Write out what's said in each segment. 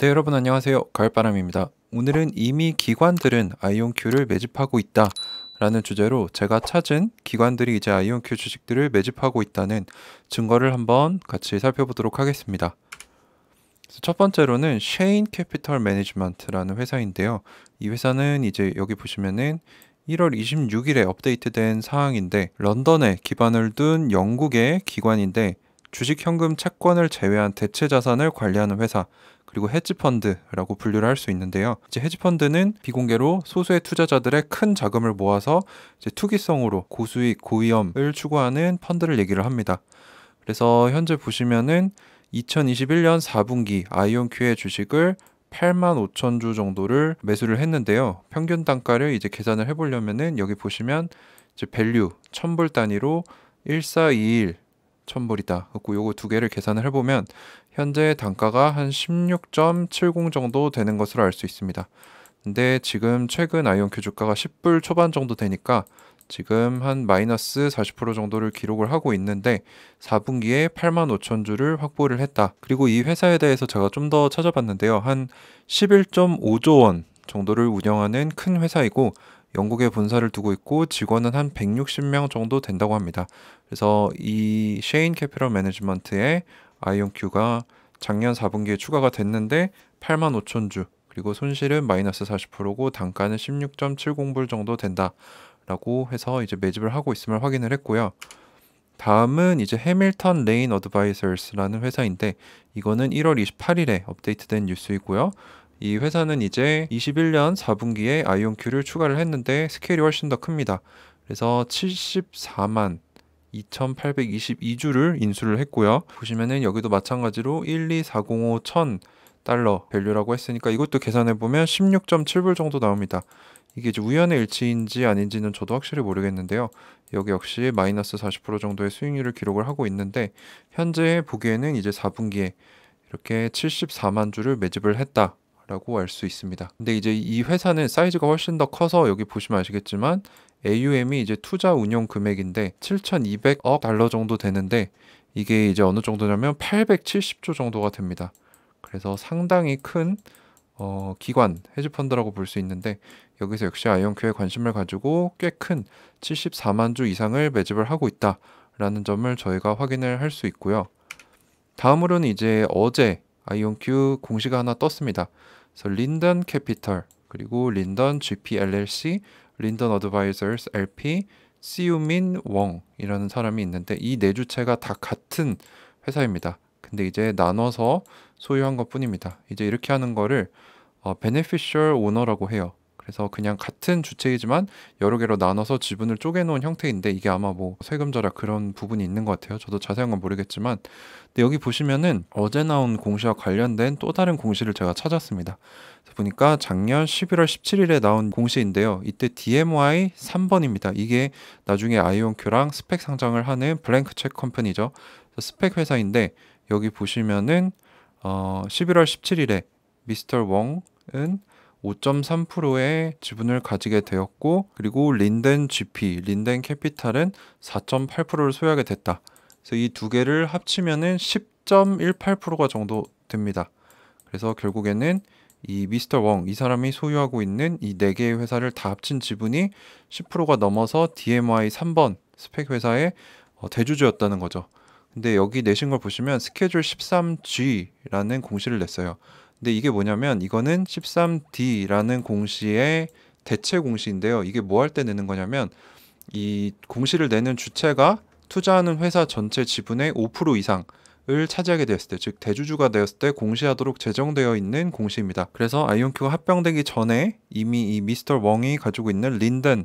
네 여러분 안녕하세요 가을바람입니다 오늘은 이미 기관들은 아이온큐를 매집하고 있다 라는 주제로 제가 찾은 기관들이 이제 아이온큐 주식들을 매집하고 있다는 증거를 한번 같이 살펴보도록 하겠습니다 첫 번째로는 쉐인 캐피털 매니지먼트라는 회사인데요 이 회사는 이제 여기 보시면은 1월 26일에 업데이트된 사항인데 런던에 기반을 둔 영국의 기관인데 주식, 현금, 채권을 제외한 대체 자산을 관리하는 회사 그리고 헤지펀드라고 분류를 할 수 있는데요. 이제 헤지펀드는 비공개로 소수의 투자자들의 큰 자금을 모아서 이제 투기성으로 고수익, 고위험을 추구하는 펀드를 얘기를 합니다. 그래서 현재 보시면은 2021년 4분기 아이온큐의 주식을 8만 5천 주 정도를 매수를 했는데요. 평균 단가를 이제 계산을 해보려면은 여기 보시면 이제 밸류 천불 단위로 1421 천불이다. 그리고 요거 두 개를 계산을 해보면 현재 단가가 한 16.70 정도 되는 것으로 알 수 있습니다. 근데 지금 최근 아이온큐 주가가 10불 초반 정도 되니까 지금 한 마이너스 40% 정도를 기록을 하고 있는데 4분기에 8만 5천 주를 확보를 했다. 그리고 이 회사에 대해서 제가 좀 더 찾아봤는데요. 한 11.5조 원 정도를 운영하는 큰 회사이고 영국에 본사를 두고 있고 직원은 한 160명 정도 된다고 합니다. 그래서 이 쉐인 캐피럴 매니지먼트의 아이온큐가 작년 4분기에 추가가 됐는데 8만 5천 주 그리고 손실은 마이너스 40%고 단가는 16.70불 정도 된다라고 해서 이제 매집을 하고 있음을 확인을 했고요. 다음은 이제 해밀턴 레인 어드바이서스라는 회사인데 이거는 1월 28일에 업데이트된 뉴스이고요. 이 회사는 이제 21년 4분기에 아이온큐를 추가를 했는데 스케일이 훨씬 더 큽니다. 그래서 74만 2,822주를 인수를 했고요. 보시면은 여기도 마찬가지로 1, 2, 4, 0, 5, 0 0 0 달러 밸류라고 했으니까 이것도 계산해 보면 16.7불 정도 나옵니다. 이게 이제 우연의 일치인지 아닌지는 저도 확실히 모르겠는데요. 여기 역시 마이너스 40% 정도의 수익률을 기록을 하고 있는데 현재 보기에는 이제 4분기에 이렇게 74만 주를 매집을 했다. 라고 알 수 있습니다. 근데 이제 이 회사는 사이즈가 훨씬 더 커서 여기 보시면 아시겠지만 AUM이 이제 투자 운용 금액인데 7,200억 달러 정도 되는데 이게 이제 어느 정도냐면 870조 정도가 됩니다. 그래서 상당히 큰 어, 기관 헤지펀드라고 볼 수 있는데 여기서 역시 아이온큐에 관심을 가지고 꽤 큰 74만 주 이상을 매집을 하고 있다라는 점을 저희가 확인을 할 수 있고요. 다음으로는 이제 어제 아이온큐 공시가 하나 떴습니다. 그래서 린던 캐피털 그리고 린던 GPLLC 린던 어드바이저스 LP 시우민 웡이라는 사람이 있는데 이 네 주체가 다 같은 회사입니다. 근데 이제 나눠서 소유한 것뿐입니다. 이제 이렇게 하는 거를 어, beneficial owner라고 해요. 그래서 그냥 같은 주체이지만 여러 개로 나눠서 지분을 쪼개놓은 형태인데 이게 아마 뭐 세금 절약 그런 부분이 있는 것 같아요. 저도 자세한 건 모르겠지만 근데 여기 보시면은 어제 나온 공시와 관련된 또 다른 공시를 제가 찾았습니다. 보니까 작년 11월 17일에 나온 공시인데요. 이때 d m y 3번입니다. 이게 나중에 아이온큐랑 스펙 상장을 하는 블랭크 책 컴퍼니죠. 스펙 회사인데 여기 보시면은 어 11월 17일에 미스터 웡은 5.3%의 지분을 가지게 되었고 그리고 린덴 GP, 린덴 캐피탈은 4.8%를 소유하게 됐다. 그래서 이 두 개를 합치면은 10.18%가 정도 됩니다. 그래서 결국에는 이 미스터 웡, 이 사람이 소유하고 있는 이 네 개의 회사를 다 합친 지분이 10%가 넘어서 DMI 3번 스펙 회사의 어, 대주주였다는 거죠. 근데 여기 내신 걸 보시면 스케줄 13G라는 공시를 냈어요. 근데 이게 뭐냐면 이거는 13D라는 공시의 대체 공시인데요. 이게 뭐 할 때 내는 거냐면 이 공시를 내는 주체가 투자하는 회사 전체 지분의 5% 이상 을 차지하게 되었을 때, 즉 대주주가 되었을 때 공시하도록 제정되어 있는 공시입니다. 그래서 아이온큐가 합병되기 전에 이미 이 미스터 웡이 가지고 있는 린덴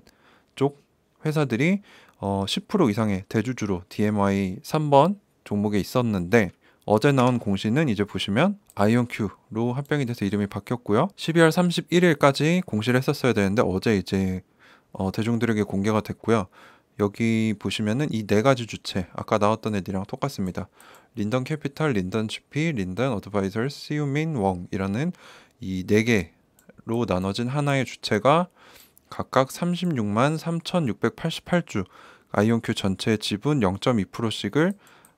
쪽 회사들이 어, 10% 이상의 대주주로 DMI 3번 종목에 있었는데 어제 나온 공시는 이제 보시면 아이온큐로 합병이 돼서 이름이 바뀌었고요. 12월 31일까지 공시를 했었어야 되는데 어제 이제 어, 대중들에게 공개가 됐고요. 여기 보시면은 이 네 가지 주체 아까 나왔던 애들이랑 똑같습니다. 린던 캐피탈, 린던 GP, 린던 어드바이저, 시우민 웡이라는 이 네 개로 나눠진 하나의 주체가 각각 36만 3,688주 아이온큐 전체 지분 0.2%씩을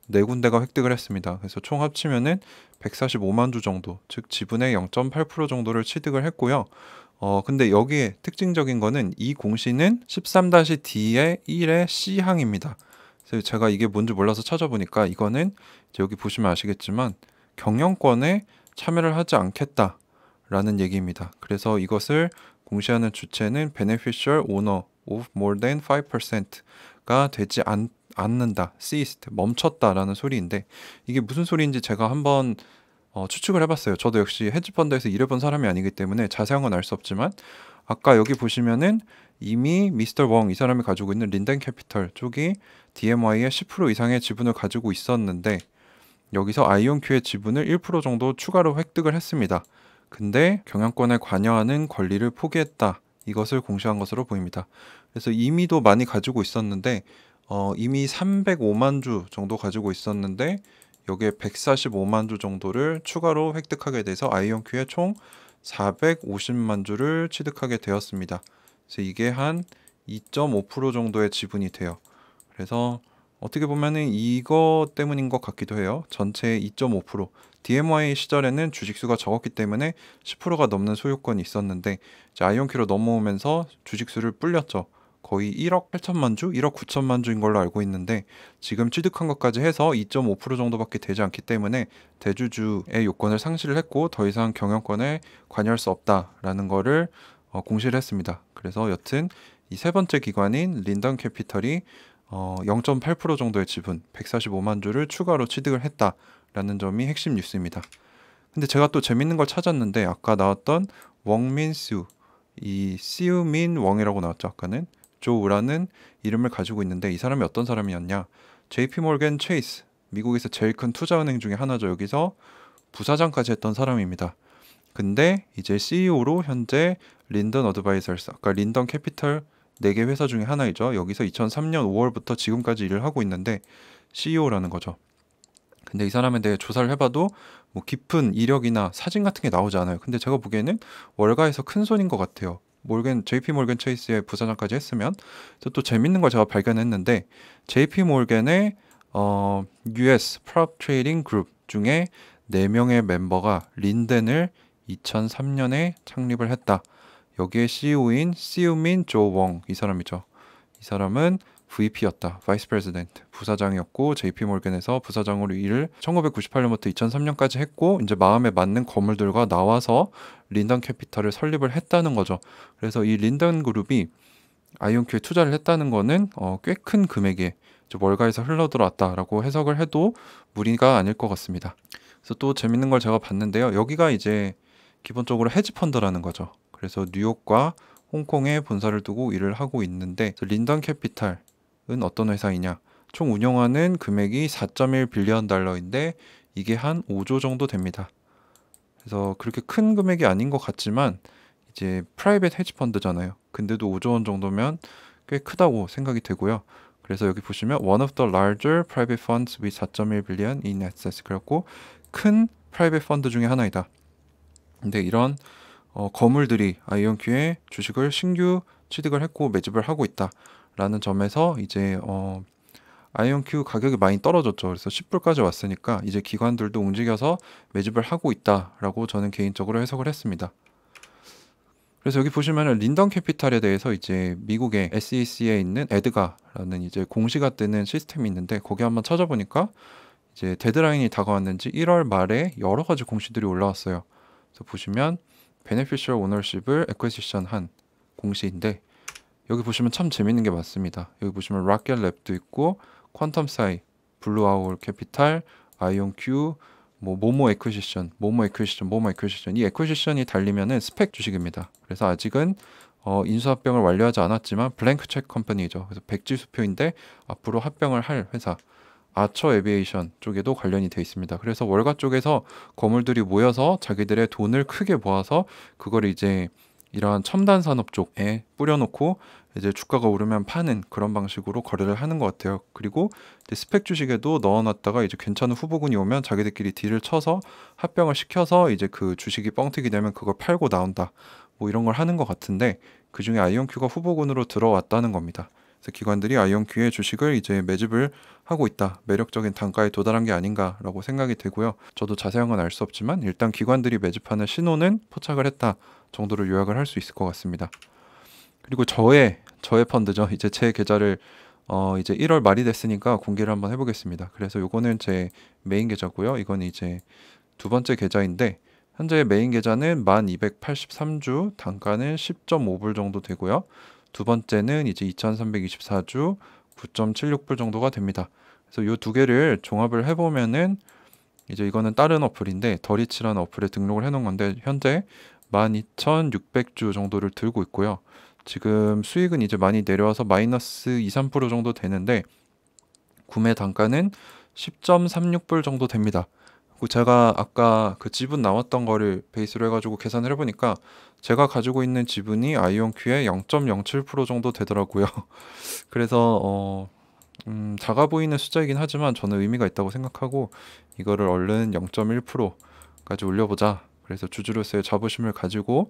네 군데가 획득을 했습니다. 그래서 총 합치면은 145만 주 정도, 즉 지분의 0.8% 정도를 취득을 했고요. 어, 근데 여기에 특징적인 거는 이 공시는 13-D의 1의 C항입니다. 그래서 제가 이게 뭔지 몰라서 찾아보니까 이거는 여기 보시면 아시겠지만 경영권에 참여를 하지 않겠다라는 얘기입니다. 그래서 이것을 공시하는 주체는 beneficial owner of more than 5%가 되지 않다 않는다, c e a s e 멈췄다라는 소리인데 이게 무슨 소리인지 제가 한번 어, 추측을 해봤어요. 저도 역시 헤지펀드에서 일해본 사람이 아니기 때문에 자세한 건 알 수 없지만 아까 여기 보시면은 이미 미스터 웡 이 사람이 가지고 있는 린덴 캐피털 쪽이 DMY의 10% 이상의 지분을 가지고 있었는데 여기서 아이온큐의 지분을 1% 정도 추가로 획득을 했습니다. 근데 경영권에 관여하는 권리를 포기했다. 이것을 공시한 것으로 보입니다. 그래서 이미도 많이 가지고 있었는데 어, 이미 305만 주 정도 가지고 있었는데 여기에 145만 주 정도를 추가로 획득하게 돼서 아이온큐에총 450만 주를 취득하게 되었습니다. 그래서 이게 한 2.5% 정도의 지분이 돼요. 그래서 어떻게 보면은 이거 때문인 것 같기도 해요. 전체 의2.5% DMY 시절에는 주식수가 적었기 때문에 10%가 넘는 소유권이 있었는데 아이온큐로 넘어오면서 주식수를 불렸죠. 거의 1억 8천만 주, 1억 9천만 주인 걸로 알고 있는데 지금 취득한 것까지 해서 2.5% 정도밖에 되지 않기 때문에 대주주의 요건을 상실을 했고 더 이상 경영권에 관여할 수 없다라는 거를 어, 공시를 했습니다. 그래서 여튼 이 세 번째 기관인 린던 캐피털이 어, 0.8% 정도의 지분 145만 주를 추가로 취득을 했다라는 점이 핵심 뉴스입니다. 근데 제가 또 재밌는 걸 찾았는데 아까 나왔던 웡민수 이 시우민 웡이라고 나왔죠 아까는 조우라는 이름을 가지고 있는데 이 사람이 어떤 사람이었냐? JP 몰겐 체이스, 미국에서 제일 큰 투자은행 중에 하나죠. 여기서 부사장까지 했던 사람입니다. 근데 이제 CEO로 현재 린던 어드바이설스, 아까 그러니까 린던 캐피털 4개 회사 중에 하나이죠. 여기서 2003년 5월부터 지금까지 일을 하고 있는데 CEO라는 거죠. 근데 이 사람에 대해 조사를 해봐도 뭐 깊은 이력이나 사진 같은 게 나오지 않아요. 근데 제가 보기에는 월가에서 큰 손인 것 같아요. 몰겐 JP 몰겐 체이스의 부사장까지 했으면 또 재밌는 걸 제가 발견했는데 JP 몰겐의 어, US 프롭 트레이딩 그룹 중에 네명의 멤버가 린덴을 2003년에 창립을 했다. 여기에 CEO인 시우민 조웡 이 사람이죠. 이 사람은 VP였다. 바이스 프레지던트. 부사장이었고 JP 몰겐에서 부사장으로 일을 1998년부터 2003년까지 했고 이제 마음에 맞는 건물들과 나와서 린던 캐피털을 설립을 했다는 거죠. 그래서 이 린던 그룹이 아이온큐에 투자를 했다는 거는 어, 꽤큰 금액의 월가에서 흘러들어왔다라고 해석을 해도 무리가 아닐 것 같습니다. 그래서 또 재밌는 걸 제가 봤는데요. 여기가 이제 기본적으로 헤지펀드라는 거죠. 그래서 뉴욕과 홍콩에 본사를 두고 일을 하고 있는데 린던 캐피탈 은 어떤 회사이냐? 총 운영하는 금액이 4.1 빌리언 달러인데 이게 한 5조 정도 됩니다. 그래서 그렇게 큰 금액이 아닌 것 같지만 이제 프라이빗 헤지펀드잖아요. 근데도 5조 원 정도면 꽤 크다고 생각이 되고요. 그래서 여기 보시면 one of the larger private funds with 4.1 billion in assets 그렇고 큰 프라이빗 펀드 중에 하나이다. 근데 이런 어, 거물들이 아이언큐의 주식을 신규 취득을 했고 매집을 하고 있다. 라는 점에서 이제 어, 아이온큐 가격이 많이 떨어졌죠. 그래서 10불까지 왔으니까 이제 기관들도 움직여서 매집을 하고 있다라고 저는 개인적으로 해석을 했습니다. 그래서 여기 보시면은 린던 캐피탈에 대해서 이제 미국의 SEC에 있는 에드가라는 이제 공시가 뜨는 시스템이 있는데 거기 한번 찾아보니까 이제 데드라인이 다가왔는지 1월 말에 여러 가지 공시들이 올라왔어요. 그래서 보시면 베네피셜 오너십을 에퀘시션 한 공시인데 여기 보시면 참 재밌는 게 많습니다. 여기 보시면 락겟 랩도 있고 퀀텀 사이, 블루아울 캐피탈, 아이온 큐, 뭐 모모 에퀴시션, 모모 에퀴시션, 모모 에퀴시션 이 에퀴시션이 달리면은 스펙 주식입니다. 그래서 아직은 어, 인수합병을 완료하지 않았지만 블랭크 체크 컴퍼니죠. 그래서 백지수표인데 앞으로 합병을 할 회사 아처 에비에이션 쪽에도 관련이 돼 있습니다. 그래서 월가 쪽에서 거물들이 모여서 자기들의 돈을 크게 모아서 그걸 이제 이러한 첨단 산업 쪽에 뿌려놓고 이제 주가가 오르면 파는 그런 방식으로 거래를 하는 것 같아요. 그리고 스펙 주식에도 넣어놨다가 이제 괜찮은 후보군이 오면 자기들끼리 딜을 쳐서 합병을 시켜서 이제 그 주식이 뻥튀기 되면 그걸 팔고 나온다. 뭐 이런 걸 하는 것 같은데 그 중에 아이온큐가 후보군으로 들어왔다는 겁니다. 기관들이 아이온큐의 주식을 이제 매집을 하고 있다. 매력적인 단가에 도달한 게 아닌가라고 생각이 되고요. 저도 자세한 건 알 수 없지만 일단 기관들이 매집하는 신호는 포착을 했다 정도를 요약을 할 수 있을 것 같습니다. 그리고 저의 저의 펀드죠. 이제 제 계좌를 어 이제 1월 말이 됐으니까 공개를 한번 해보겠습니다. 그래서 요거는 제 메인 계좌고요. 이건 이제 두 번째 계좌인데 현재 메인 계좌는 1283주 단가는 10.5불 정도 되고요. 두 번째는 이제 2324주 9.76불 정도가 됩니다. 그래서 이 두 개를 종합을 해보면은 이제 이거는 다른 어플인데 더리치라는 어플에 등록을 해놓은 건데 현재 12,600주 정도를 들고 있고요. 지금 수익은 이제 많이 내려와서 마이너스 2, 3% 정도 되는데 구매 단가는 10.36불 정도 됩니다. 그 제가 아까 그 지분 나왔던 거를 베이스로 해가지고 계산을 해보니까 제가 가지고 있는 지분이 아이온큐의 0.07% 정도 되더라고요. 그래서 어, 음, 작아 보이는 숫자이긴 하지만 저는 의미가 있다고 생각하고 이거를 얼른 0.1%까지 올려보자. 그래서 주주로서의 자부심을 가지고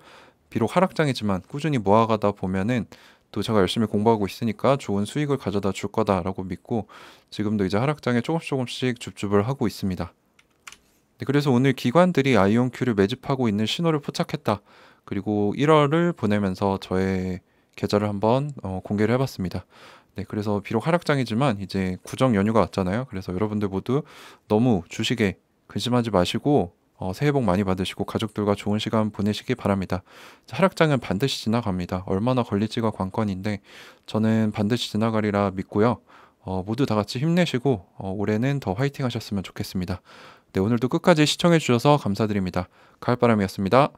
비록 하락장이지만 꾸준히 모아가다 보면은 또 제가 열심히 공부하고 있으니까 좋은 수익을 가져다 줄 거다라고 믿고 지금도 이제 하락장에 조금씩 조금씩 줍줍을 하고 있습니다. 네, 그래서 오늘 기관들이 아이온큐를 매집하고 있는 신호를 포착했다. 그리고 1월을 보내면서 저의 계좌를 한번 어, 공개를 해봤습니다. 네, 그래서 비록 하락장이지만 이제 구정 연휴가 왔잖아요. 그래서 여러분들 모두 너무 주식에 근심하지 마시고 어, 새해 복 많이 받으시고 가족들과 좋은 시간 보내시기 바랍니다. 하락장은 반드시 지나갑니다. 얼마나 걸릴지가 관건인데 저는 반드시 지나가리라 믿고요. 어, 모두 다 같이 힘내시고 어, 올해는 더 화이팅 하셨으면 좋겠습니다. 네, 오늘도 끝까지 시청해 주셔서 감사드립니다. 가을바람이었습니다.